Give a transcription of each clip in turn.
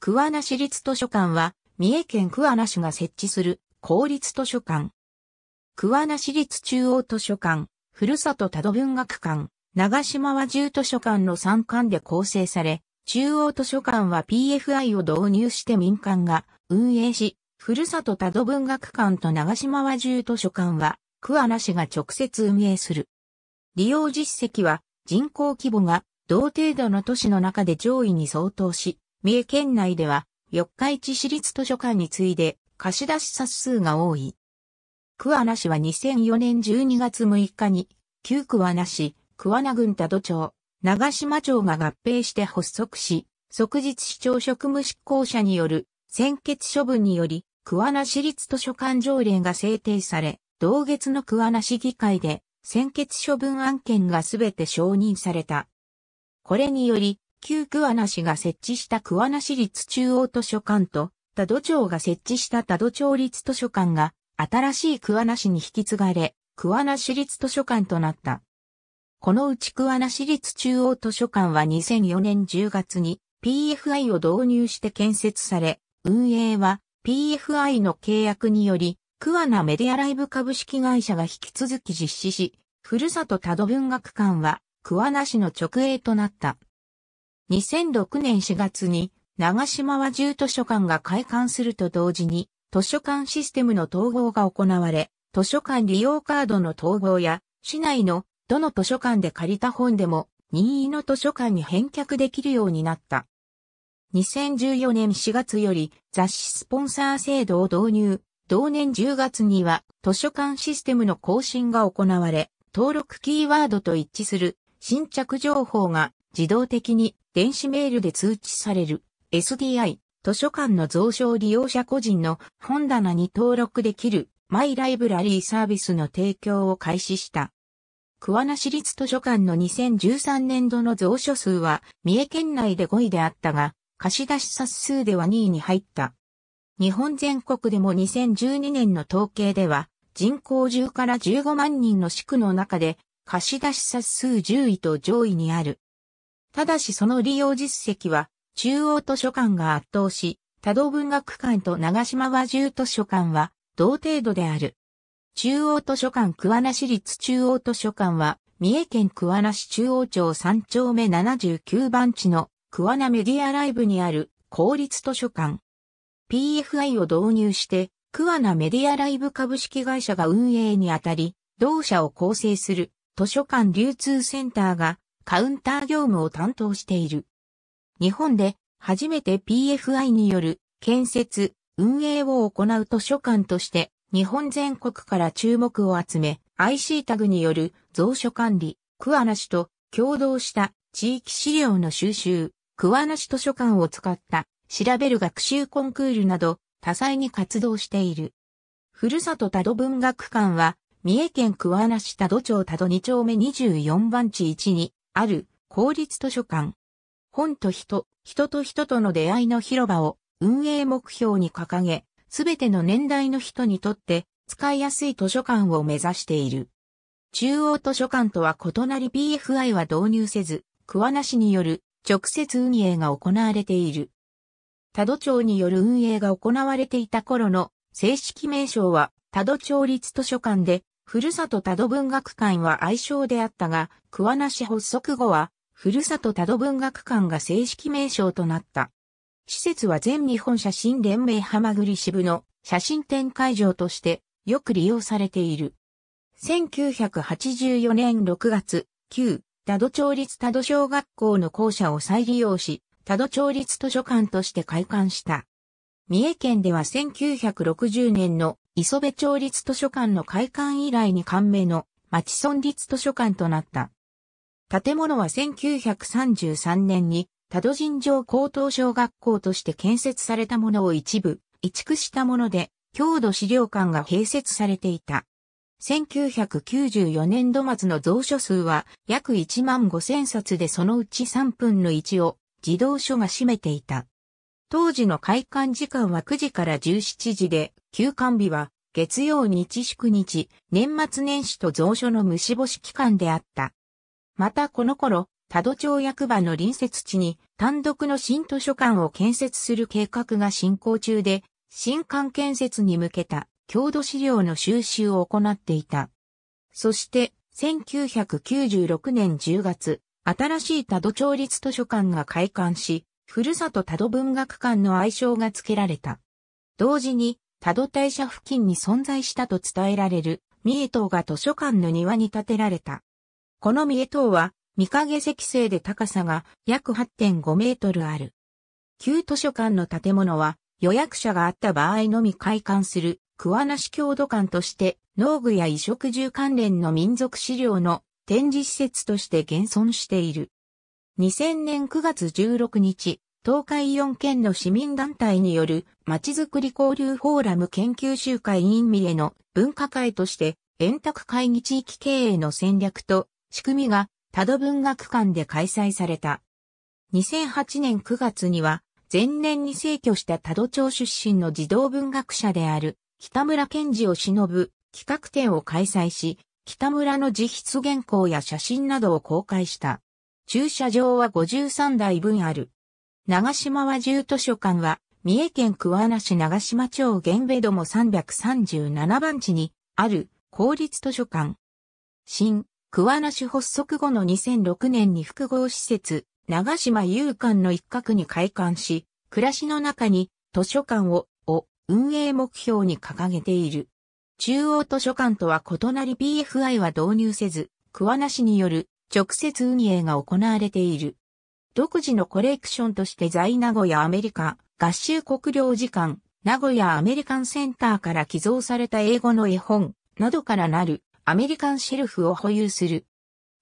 桑名市立図書館は、三重県桑名市が設置する公立図書館。桑名市立中央図書館、ふるさと多度文学館、長島和住図書館の3館で構成され、中央図書館は PFI を導入して民間が運営し、ふるさと多度文学館と長島和住図書館は、桑名市が直接運営する。利用実績は、人口規模が同程度の都市の中で上位に相当し、三重県内では、四日市市立図書館に次いで貸し出し冊数が多い。桑名市は2004年12月6日に、旧桑名市、桑名郡多度町、長島町が合併して発足し、即日市長職務執行者による先決処分により、桑名市立図書館条例が制定され、同月の桑名市議会で、先決処分案件がすべて承認された。これにより、旧桑名市が設置した桑名市立中央図書館と、多戸町が設置した多戸町立図書館が、新しい桑名市に引き継がれ、桑名市立図書館となった。このうち桑名市立中央図書館は2004年10月に PFI を導入して建設され、運営は PFI の契約により、桑名メディアライブ株式会社が引き続き実施し、ふるさと多度文学館は桑名市の直営となった。2006年4月に長島和住図書館が開館すると同時に図書館システムの統合が行われ、図書館利用カードの統合や市内のどの図書館で借りた本でも任意の図書館に返却できるようになった。2014年4月より雑誌スポンサー制度を導入。同年10月には図書館システムの更新が行われ、登録キーワードと一致する新着情報が自動的に電子メールで通知される SDI 図書館の蔵書利用者個人の本棚に登録できるマイライブラリーサービスの提供を開始した。桑名市立図書館の2013年度の蔵書数は三重県内で5位であったが、貸し出し冊数では2位に入った。日本全国でも2012年の統計では、人口10から15万人の市区の中で、貸し出し冊数10位と上位にある。ただしその利用実績は、中央図書館が圧倒し、多動文学館と長島和住図書館は同程度である。中央図書館桑名市立中央図書館は、三重県桑名市中央町3丁目79番地の桑名メディアライブにある公立図書館。PFI を導入して、桑名メディアライブ株式会社が運営にあたり、同社を構成する図書館流通センターがカウンター業務を担当している。日本で初めて PFI による建設、運営を行う図書館として日本全国から注目を集め IC タグによる蔵書管理、桑名市と共同した地域資料の収集、桑名市図書館を使った調べる学習コンクールなど多彩に活動している。ふるさと多度文学館は三重県桑名市多度町多度2丁目24番地1にある公立図書館。本と人、人と人との出会いの広場を運営目標に掲げ、すべての年代の人にとって使いやすい図書館を目指している。中央図書館とは異なり BFI は導入せず、桑名市による直接運営が行われている。多度町による運営が行われていた頃の正式名称は多度町立図書館でふるさと多度文学館は愛称であったが、桑名市発足後は、ふるさと多度文学館が正式名称となった。施設は全日本写真連盟浜栗支部の写真展会場としてよく利用されている。1984年6月、旧多度町立多度小学校の校舎を再利用し、多度町立図書館として開館した。三重県では1960年の磯部町立図書館の開館以来に感銘の町村立図書館となった。建物は1933年に多度尋常高等小学校として建設されたものを一部移築したもので、郷土資料館が併設されていた。1994年度末の蔵書数は約1万5 0 0 0冊でそのうち3分の1を児童書が占めていた。当時の開館時間は9時から17時で、休館日は月曜日祝日、年末年始と蔵書の虫干し期間であった。またこの頃、多度町役場の隣接地に単独の新図書館を建設する計画が進行中で、新館建設に向けた郷土資料の収集を行っていた。そして、1996年10月、新しい多度町立図書館が開館し、ふるさと多度文学館の愛称が付けられた。同時に、多度大社付近に存在したと伝えられる、三重塔が図書館の庭に建てられた。この三重塔は、三影石製で高さが約8.5メートルある。旧図書館の建物は、予約者があった場合のみ開館する、桑名市郷土館として、農具や衣食住関連の民族資料の展示施設として現存している。2000年9月16日、東海4県の市民団体による、まちづくり交流フォーラム研究集会委員会への分科会として、円卓会議地域経営の戦略と仕組みが多度文学館で開催された。2008年9月には、前年に逝去した多度町出身の児童文学者である北村健二を忍ぶ企画展を開催し、北村の自筆原稿や写真などを公開した。駐車場は53台分ある。長島和住図書館は、三重県桑名市長島町玄米ども337番地にある公立図書館。新、桑名市発足後の2006年に複合施設、長島遊館の一角に開館し、暮らしの中に図書館を、を運営目標に掲げている。中央図書館とは異なり b f i は導入せず、桑名市による直接運営が行われている。独自のコレクションとして在名古屋アメリカ合衆国領事館、名古屋アメリカンセンターから寄贈された英語の絵本などからなるアメリカンシェルフを保有する。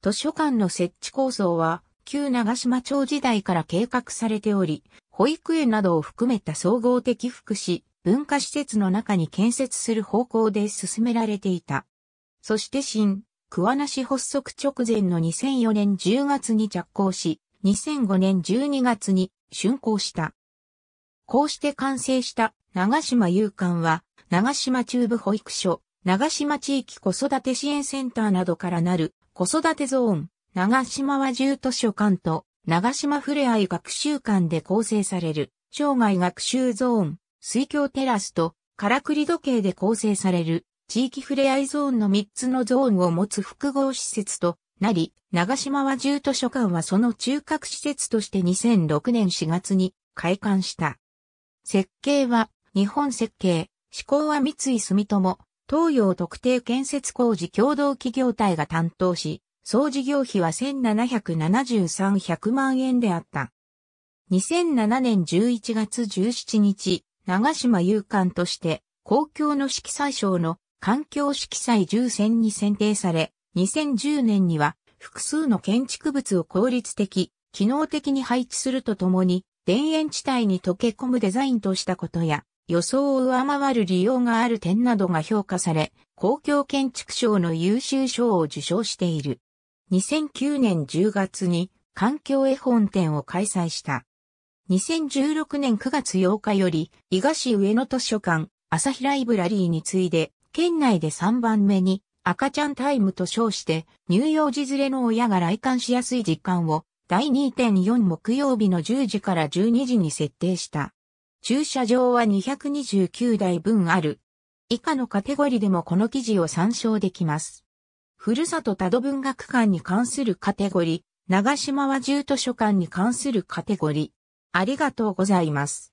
図書館の設置構想は旧長島町時代から計画されており、保育園などを含めた総合的福祉、文化施設の中に建設する方向で進められていた。そして新、桑名市発足直前の2004年10月に着工し、2005年12月に竣工した。こうして完成した長島遊館は、長島中部保育所、長島地域子育て支援センターなどからなる子育てゾーン、長島和住図書館と長島ふれあい学習館で構成される生涯学習ゾーン、水郷テラスとからくり時計で構成される地域ふれあいゾーンの3つのゾーンを持つ複合施設となり、長島和住図書館はその中核施設として2006年4月に開館した。設計は日本設計、施工は三井住友、東洋特定建設工事共同企業体が担当し、総事業費は1773万円であった。2007年11月17日、長島遊館として公共の色彩賞の環境色彩重選に選定され、2010年には複数の建築物を効率的、機能的に配置するとともに、田園地帯に溶け込むデザインとしたことや、予想を上回る利用がある点などが評価され、公共建築賞の優秀賞を受賞している。2009年10月に環境絵本展を開催した。2016年9月8日より、伊賀市上野図書館、朝日ライブラリーに次いで、県内で3番目に赤ちゃんタイムと称して乳幼児連れの親が来館しやすい時間を第2.4木曜日の10時から12時に設定した。駐車場は229台分ある。以下のカテゴリでもこの記事を参照できます。ふるさと多度文学館に関するカテゴリ、長島和住図書館に関するカテゴリ。ありがとうございます。